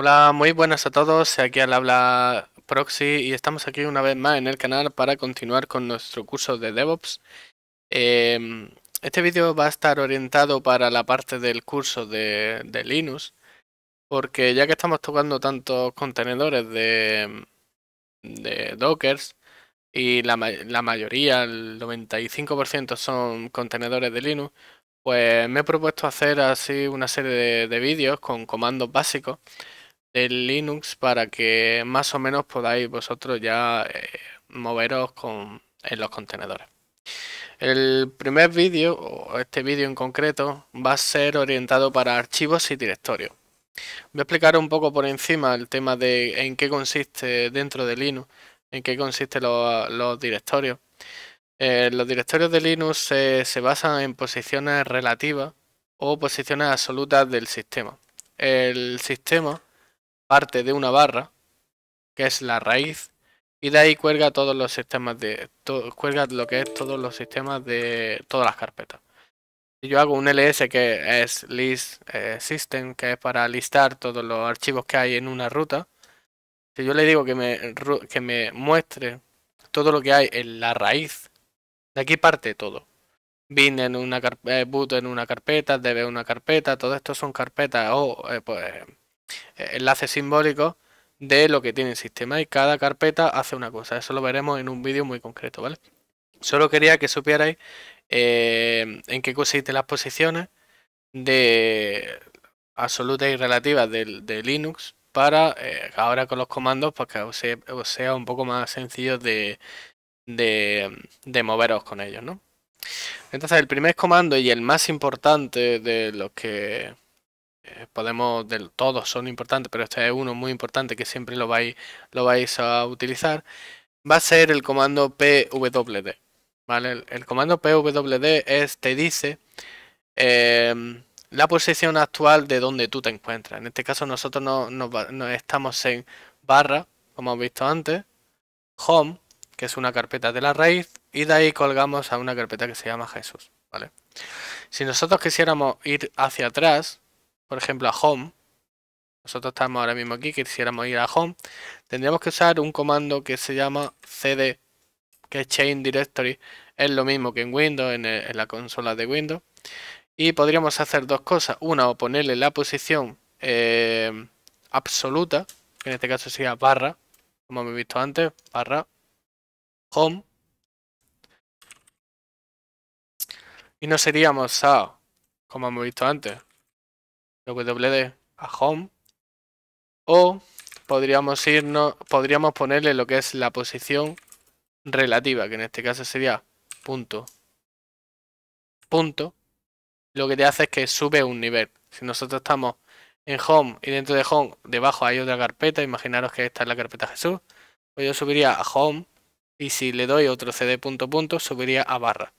Hola, muy buenas a todos. Aquí al habla Proxy y estamos aquí una vez más en el canal para continuar con nuestro curso de DevOps. Em, este vídeo va a estar orientado para la parte del curso de, Linux, porque ya que estamos tocando tantos contenedores de, de Dockers y la, mayoría, el 95% son contenedores de Linux, pues me he propuesto hacer así una serie de, de vídeos con comandos básicos del Linux para que más o menos podáis vosotros ya eh, moveros con, en los contenedores. El primer vídeo, o este vídeo en concreto, va a ser orientado para archivos y directorios. Voy a explicar un poco por encima el tema de en qué consiste dentro de Linux, en qué consisten los, directorios. Eh, los directorios de Linux se basan en posiciones relativas o posiciones absolutas del sistema. El sistema parte de una barra, que es la raíz, y de ahí cuelga todos los sistemas de. todo, cuelga lo que es todos los sistemas de todas las carpetas. Si yo hago un ls que es list eh, system, que es para listar todos los archivos que hay en una ruta, si yo le digo que me, que me muestre todo lo que hay en la raíz, de aquí parte todo. Bin en una carpeta, eh, boot en una carpeta, debe en una carpeta, todo esto son carpetas o eh, pues eh, enlaces simbólicos de lo que tiene el sistema y cada carpeta hace una cosa. Eso lo veremos en un vídeo muy concreto, ¿vale? Solo quería que supierais eh, en qué consisten las posiciones de absolutas y relativas de, Linux para eh, ahora con los comandos pues que sea, un poco más sencillo de, de, moveros con ellos, Entonces el primer comando y el más importante de los que eh, podemos, todos son importantes, pero este es uno muy importante que siempre lo vais, lo vais a utilizar, va a ser el comando pwd. ¿vale? El, comando pwd es, te dice em, la posición actual de donde tú te encuentras. En este caso nosotros no, estamos en barra, como hemos visto antes, home, que es una carpeta de la raíz, y de ahí colgamos a una carpeta que se llama Jesús. ¿vale? Si nosotros quisiéramos ir hacia atrás, por ejemplo, a home, nosotros estamos ahora mismo aquí, quisiéramos ir a home, tendríamos que usar un comando que se llama cd, que es chain directory, es lo mismo que en Windows, en, la consola de Windows, y podríamos hacer dos cosas, una o ponerle la posición eh, absoluta, que en este caso sería barra, como hemos visto antes, barra home, y nos seríamos a, como hemos visto antes, wd a home. O podríamos irnos, podríamos ponerle lo que es la posición relativa, que en este caso sería punto. Punto. Lo que te hace es que sube un nivel. Si nosotros estamos en home y dentro de home debajo hay otra carpeta, imaginaros que esta es la carpeta Jesús, pues yo subiría a home y si le doy otro cd punto punto subiría a barra.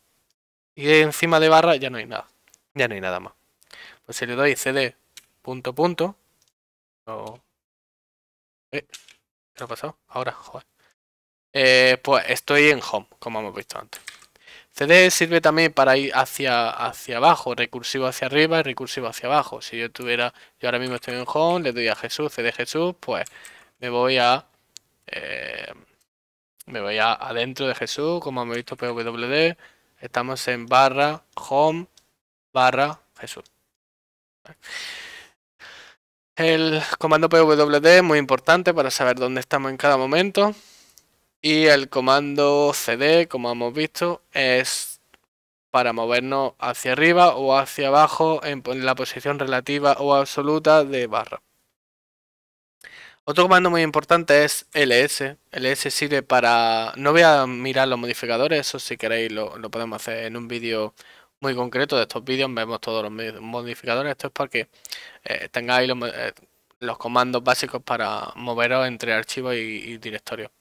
Y encima de barra ya no hay nada, ya no hay nada más. Pues si le doy cd punto, punto. Eh, ¿Qué ha pasado? Ahora, joder. Eh, pues estoy en home, como hemos visto antes. CD sirve también para ir hacia, hacia abajo, recursivo hacia arriba y recursivo hacia abajo. Si yo tuviera, yo ahora mismo estoy en home, le doy a Jesús, CD Jesús, pues me voy a... Eh, me voy a adentro de Jesús, como hemos visto PWD. Estamos en barra home barra Jesús. El comando pwd es muy importante para saber dónde estamos en cada momento. Y el comando cd, como hemos visto, es para movernos hacia arriba o hacia abajo en la posición relativa o absoluta de barra. Otro comando muy importante es ls. ls sirve para... No voy a mirar los modificadores, eso si queréis lo, lo podemos hacer en un vídeo muy concreto de estos vídeos, vemos todos los modificadores. Esto es para que eh, tengáis eh, los, comandos básicos para moveros entre archivos y, directorios.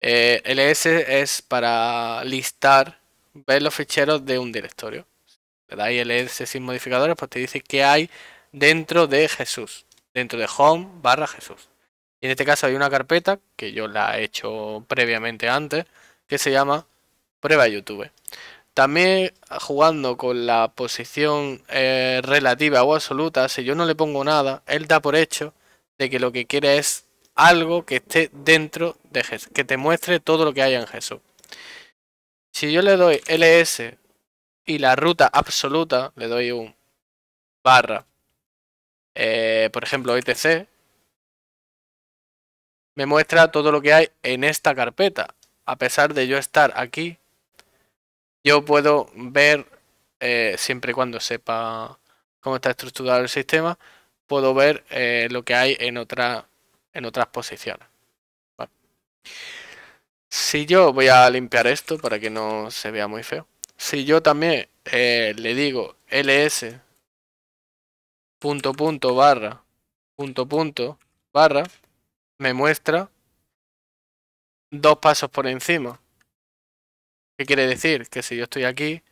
Eh, ls es para listar, ver los ficheros de un directorio. Le dais ls sin modificadores, pues te dice que hay dentro de Jesús, dentro de home barra Jesús. Y en este caso hay una carpeta que yo la he hecho previamente antes, que se llama prueba YouTube. También jugando con la posición eh, relativa o absoluta, si yo no le pongo nada, él da por hecho de que lo que quiere es algo que esté dentro de Jesús, que te muestre todo lo que hay en Jesús. Si yo le doy ls y la ruta absoluta, le doy un barra, eh, por ejemplo, etc, me muestra todo lo que hay en esta carpeta, a pesar de yo estar aquí yo puedo ver, eh, siempre y cuando sepa cómo está estructurado el sistema, puedo ver eh, lo que hay en, otra, en otras posiciones. Si yo voy a limpiar esto para que no se vea muy feo. Si yo también eh, le digo ls punto punto barra punto punto barra me muestra dos pasos por encima ¿Qué quiere decir? Que si yo estoy aquí,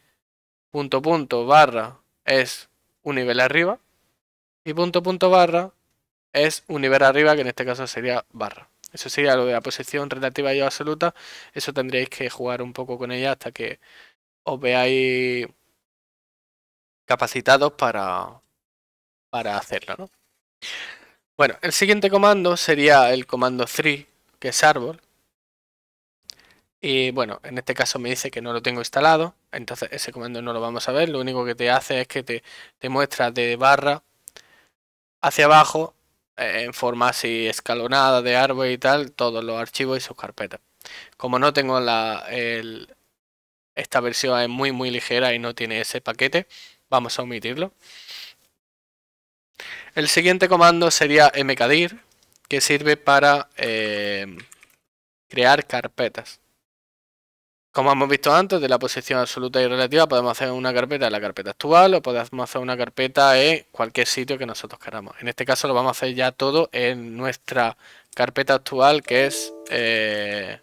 punto punto barra es un nivel arriba y punto punto barra es un nivel arriba que en este caso sería barra. Eso sería lo de la posición relativa y absoluta. Eso tendréis que jugar un poco con ella hasta que os veáis capacitados para, para hacerlo. Bueno, el siguiente comando sería el comando 3, que es árbol, y bueno, en este caso me dice que no lo tengo instalado, entonces ese comando no lo vamos a ver. Lo único que te hace es que te, muestra de barra hacia abajo, eh, en forma así escalonada de árbol y tal, todos los archivos y sus carpetas. Como no tengo la, esta versión es muy muy ligera y no tiene ese paquete, vamos a omitirlo. El siguiente comando sería mkdir, que sirve para eh, crear carpetas. Como hemos visto antes, de la posición absoluta y relativa podemos hacer una carpeta en la carpeta actual o podemos hacer una carpeta en cualquier sitio que nosotros queramos. En este caso lo vamos a hacer ya todo en nuestra carpeta actual que es eh,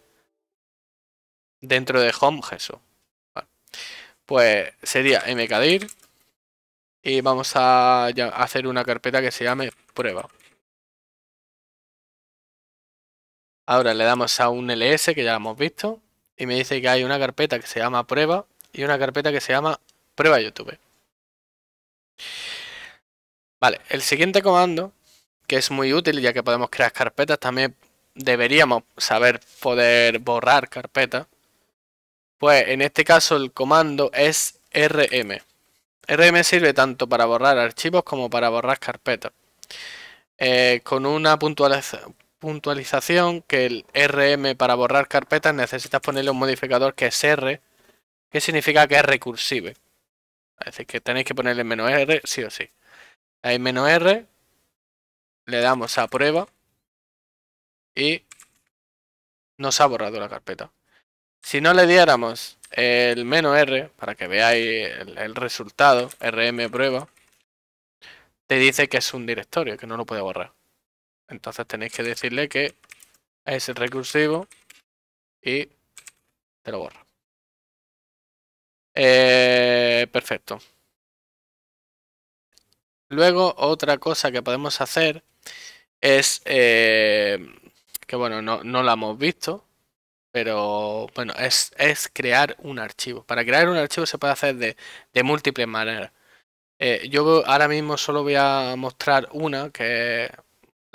dentro de Home Jesús. Pues sería mkdir y vamos a hacer una carpeta que se llame prueba. Ahora le damos a un ls que ya hemos visto y me dice que hay una carpeta que se llama prueba y una carpeta que se llama prueba YouTube. Vale, el siguiente comando, que es muy útil ya que podemos crear carpetas, también deberíamos saber poder borrar carpetas. Pues en este caso el comando es rm. RM sirve tanto para borrar archivos como para borrar carpetas. Eh, con una puntualización puntualización que el RM para borrar carpetas necesitas ponerle un modificador que es R, que significa que es recursive. Es decir, que tenéis que ponerle menos R, sí o sí. Hay menos R, le damos a prueba y nos ha borrado la carpeta. Si no le diéramos el menos R, para que veáis el resultado, RM prueba, te dice que es un directorio, que no lo puede borrar. Entonces tenéis que decirle que es recursivo y te lo borra. Eh, perfecto. Luego, otra cosa que podemos hacer es eh, que, bueno, no, no, la hemos visto, pero bueno, es, es, crear un archivo. Para crear un archivo se puede hacer de, múltiples maneras. Eh, yo ahora mismo solo voy a mostrar una que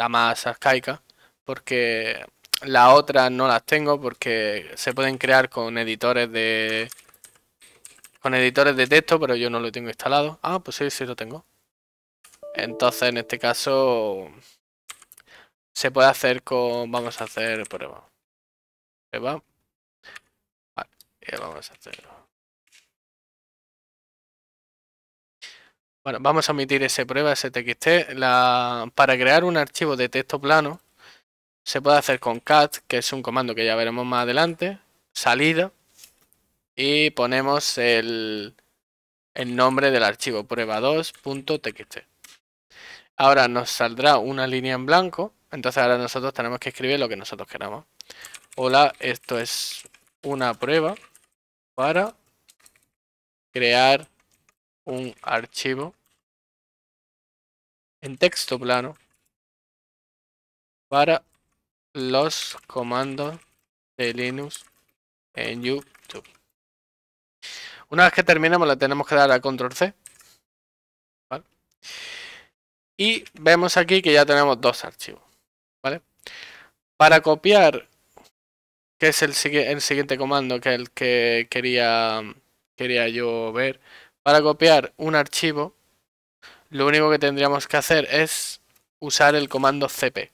más arcaica, porque las otras no las tengo porque se pueden crear con editores de con editores de texto, pero yo no lo tengo instalado. Ah, pues sí, sí lo tengo. Entonces, en este caso se puede hacer con vamos a hacer prueba. Prueba. Vale, vamos a hacerlo. Bueno, vamos a omitir ese prueba STXT. La, para crear un archivo de texto plano se puede hacer con cat, que es un comando que ya veremos más adelante, salida, y ponemos el, el nombre del archivo prueba2.txt. Ahora nos saldrá una línea en blanco, entonces ahora nosotros tenemos que escribir lo que nosotros queramos. Hola, esto es una prueba para crear un archivo en texto plano para los comandos de Linux en YouTube. Una vez que terminamos le tenemos que dar a control C. Y vemos aquí que ya tenemos dos archivos. ¿vale? Para copiar, que es el, siguiente comando que el que quería, quería yo ver, para copiar un archivo, lo único que tendríamos que hacer es usar el comando cp.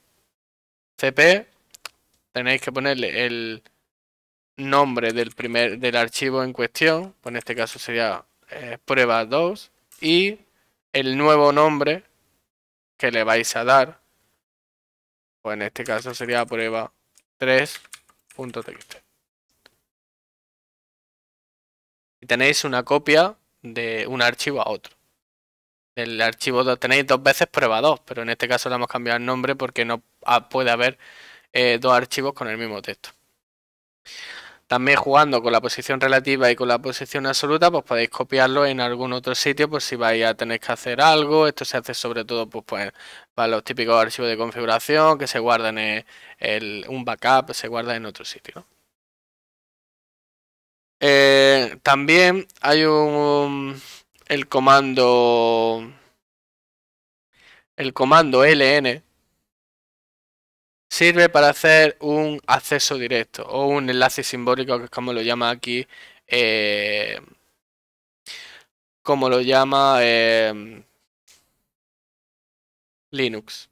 cp tenéis que ponerle el nombre del primer del archivo en cuestión, pues en este caso sería eh, prueba 2 y el nuevo nombre que le vais a dar, pues en este caso sería prueba 3.txt. Y tenéis una copia de un archivo a otro. El archivo lo tenéis dos veces prueba dos, pero en este caso le hemos cambiado el nombre porque no puede haber eh, dos archivos con el mismo texto. También jugando con la posición relativa y con la posición absoluta, pues podéis copiarlo en algún otro sitio por pues si vais a tener que hacer algo. Esto se hace sobre todo pues, pues para los típicos archivos de configuración que se guardan en un backup, se guarda en otro sitio. Eh, también hay un, el comando el comando ln sirve para hacer un acceso directo o un enlace simbólico que es como lo llama aquí eh, como lo llama eh, Linux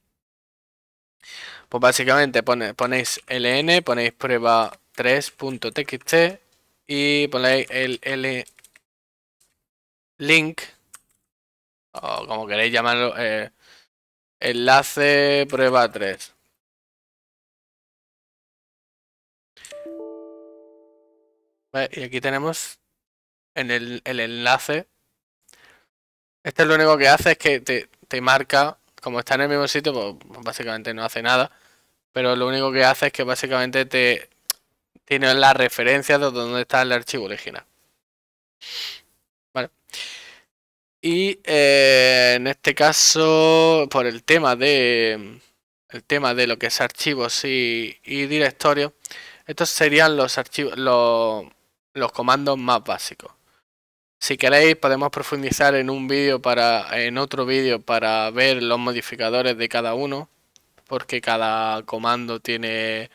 pues básicamente pone, ponéis ln ponéis prueba 3.txt y ponéis el link. O como queréis llamarlo. Eh, enlace prueba 3. y aquí tenemos en el, el, enlace. Este es lo único que hace es que te, te marca, como está en el mismo sitio, pues básicamente no hace nada. Pero lo único que hace es que básicamente te, tiene la referencia de donde está el archivo original. Vale. Y eh, en este caso, por el tema de el tema de lo que es archivos y, y directorios, estos serían los archivos, los, los comandos más básicos. Si queréis podemos profundizar en un vídeo para en otro vídeo para ver los modificadores de cada uno, porque cada comando tiene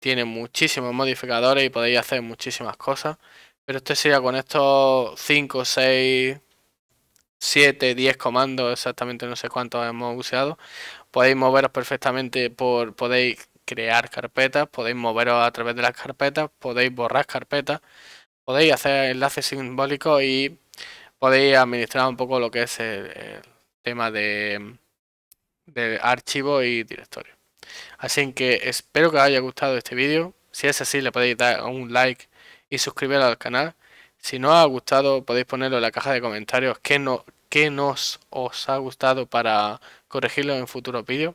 tiene muchísimos modificadores y podéis hacer muchísimas cosas. Pero esto sería con estos 5, 6, 7, 10 comandos, exactamente no sé cuántos hemos usado. Podéis moveros perfectamente por, podéis crear carpetas, podéis moveros a través de las carpetas, podéis borrar carpetas, podéis hacer enlaces simbólicos y podéis administrar un poco lo que es el, tema de, de archivo y directorio. Así que espero que os haya gustado este vídeo. Si es así, le podéis dar un like y suscribiros al canal. Si no os ha gustado, podéis ponerlo en la caja de comentarios qué, no, nos os ha gustado para corregirlo en futuros vídeos.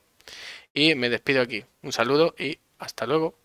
Y me despido aquí. Un saludo y hasta luego.